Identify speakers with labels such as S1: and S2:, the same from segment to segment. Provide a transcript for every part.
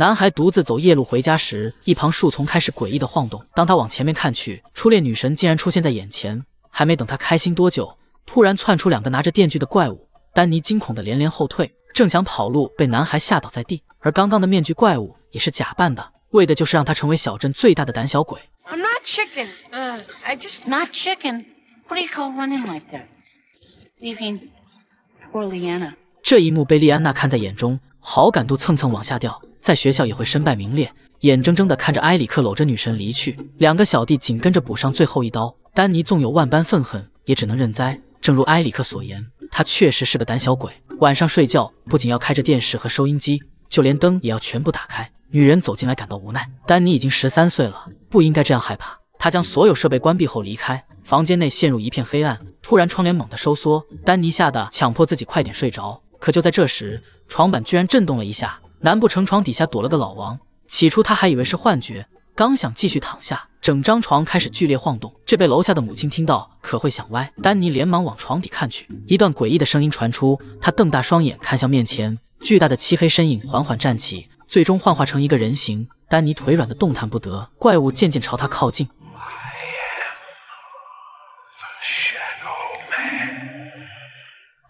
S1: 男孩独自走夜路回家时，一旁树丛开始诡异的晃动。当他往前面看去，初恋女神竟然出现在眼前。还没等他开心多久，突然窜出两个拿着电锯的怪物。丹尼惊恐的连连后退，正想跑路，被男孩吓倒在地。而刚刚的面具怪物也是假扮的，为的就是让他成为小镇最大的胆小鬼。这一幕被丽安娜看在眼中，好感度蹭蹭往下掉。在学校也会身败名裂，眼睁睁地看着埃里克搂着女神离去，两个小弟紧跟着补上最后一刀。丹尼纵有万般愤恨，也只能认栽。正如埃里克所言，他确实是个胆小鬼。晚上睡觉不仅要开着电视和收音机，就连灯也要全部打开。女人走进来，感到无奈。丹尼已经十三岁了，不应该这样害怕。他将所有设备关闭后离开，房间内陷入一片黑暗。突然窗帘猛地收缩，丹尼吓得强迫自己快点睡着。可就在这时，床板居然震动了一下。难不成床底下躲了个老王？起初他还以为是幻觉，刚想继续躺下，整张床开始剧烈晃动，这被楼下的母亲听到，可会想歪。丹尼连忙往床底看去，一段诡异的声音传出，他瞪大双眼看向面前巨大的漆黑身影，缓缓站起，最终幻化成一个人形。丹尼腿软的动弹不得，怪物渐渐朝他靠近。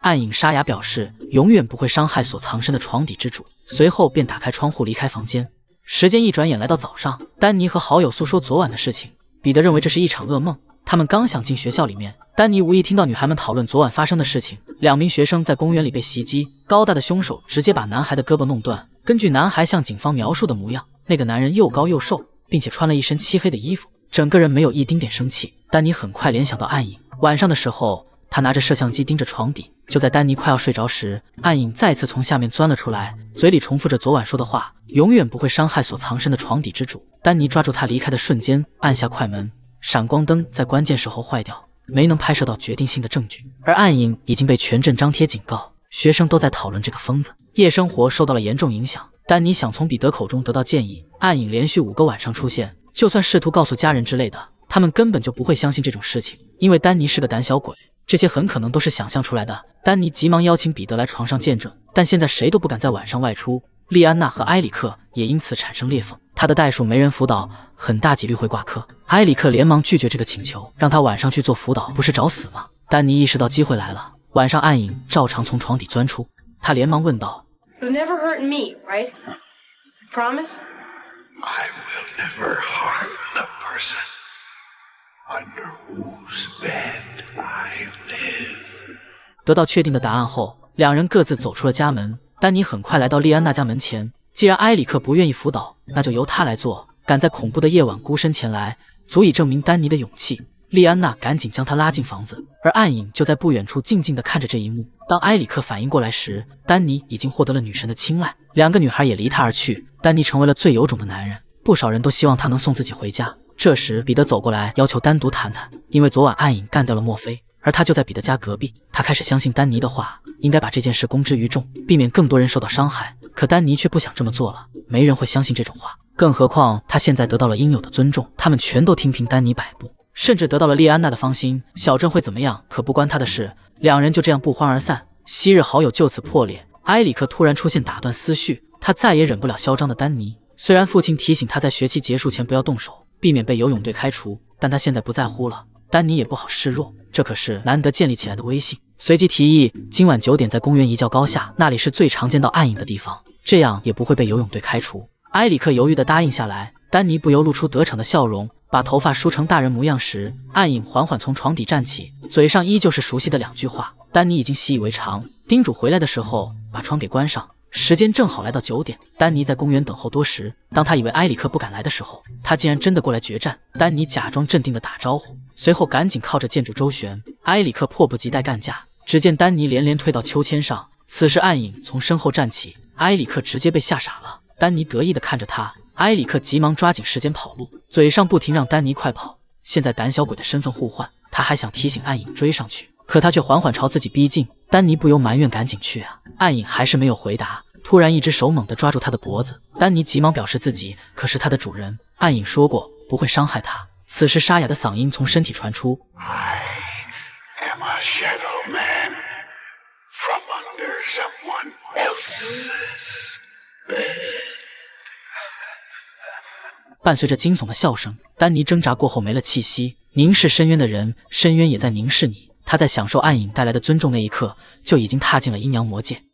S1: 暗影沙哑表示永远不会伤害所藏身的床底之主，随后便打开窗户离开房间。时间一转眼来到早上，丹尼和好友诉说昨晚的事情。彼得认为这是一场噩梦。他们刚想进学校里面，丹尼无意听到女孩们讨论昨晚发生的事情：两名学生在公园里被袭击，高大的凶手直接把男孩的胳膊弄断。根据男孩向警方描述的模样，那个男人又高又瘦，并且穿了一身漆黑的衣服，整个人没有一丁点生气。丹尼很快联想到暗影晚上的时候。他拿着摄像机盯着床底，就在丹尼快要睡着时，暗影再次从下面钻了出来，嘴里重复着昨晚说的话：“永远不会伤害所藏身的床底之主。”丹尼抓住他离开的瞬间按下快门，闪光灯在关键时候坏掉，没能拍摄到决定性的证据。而暗影已经被全镇张贴警告，学生都在讨论这个疯子，夜生活受到了严重影响。丹尼想从彼得口中得到建议：暗影连续五个晚上出现，就算试图告诉家人之类的，他们根本就不会相信这种事情，因为丹尼是个胆小鬼。这些很可能都是想象出来的。丹尼急忙邀请彼得来床上见证，但现在谁都不敢在晚上外出。丽安娜和埃里克也因此产生裂缝。他的代数没人辅导，很大几率会挂科。埃里克连忙拒绝这个请求，让他晚上去做辅导，不是找死吗？丹尼意识到机会来了，晚上暗影照常从床底钻出，他连忙问道：“You never hurt me, right? Promise? I will never harm the person.” 得到确定的答案后，两人各自走出了家门。丹尼很快来到莉安娜家门前。既然埃里克不愿意辅导，那就由他来做。敢在恐怖的夜晚孤身前来，足以证明丹尼的勇气。莉安娜赶紧将他拉进房子，而暗影就在不远处静静地看着这一幕。当埃里克反应过来时，丹尼已经获得了女神的青睐，两个女孩也离他而去。丹尼成为了最有种的男人，不少人都希望他能送自己回家。这时，彼得走过来，要求单独谈谈，因为昨晚暗影干掉了墨菲，而他就在彼得家隔壁。他开始相信丹尼的话，应该把这件事公之于众，避免更多人受到伤害。可丹尼却不想这么做了，没人会相信这种话，更何况他现在得到了应有的尊重，他们全都听凭丹尼摆布，甚至得到了莉安娜的芳心。小镇会怎么样，可不关他的事。两人就这样不欢而散，昔日好友就此破裂。埃里克突然出现，打断思绪，他再也忍不了嚣张的丹尼。虽然父亲提醒他在学期结束前不要动手。避免被游泳队开除，但他现在不在乎了。丹尼也不好示弱，这可是难得建立起来的威信。随即提议，今晚九点在公园一较高下，那里是最常见到暗影的地方，这样也不会被游泳队开除。埃里克犹豫地答应下来，丹尼不由露出得逞的笑容。把头发梳成大人模样时，暗影缓缓从床底站起，嘴上依旧是熟悉的两句话。丹尼已经习以为常，叮嘱回来的时候把窗给关上。时间正好来到九点，丹尼在公园等候多时。当他以为埃里克不敢来的时候，他竟然真的过来决战。丹尼假装镇定的打招呼，随后赶紧靠着建筑周旋。埃里克迫不及待干架，只见丹尼连连退到秋千上。此时暗影从身后站起，埃里克直接被吓傻了。丹尼得意地看着他，埃里克急忙抓紧时间跑路，嘴上不停让丹尼快跑。现在胆小鬼的身份互换，他还想提醒暗影追上去。可他却缓缓朝自己逼近，丹尼不由埋怨：“赶紧去啊！”暗影还是没有回答。突然，一只手猛地抓住他的脖子，丹尼急忙表示自己可是他的主人。暗影说过不会伤害他。此时，沙哑的嗓音从身体传出：“I am a shadow man from under someone else's bed。”伴随着惊悚的笑声，丹尼挣扎过后没了气息，凝视深渊的人，深渊也在凝视你。他在享受暗影带来的尊重那一刻，就已经踏进了阴阳魔界。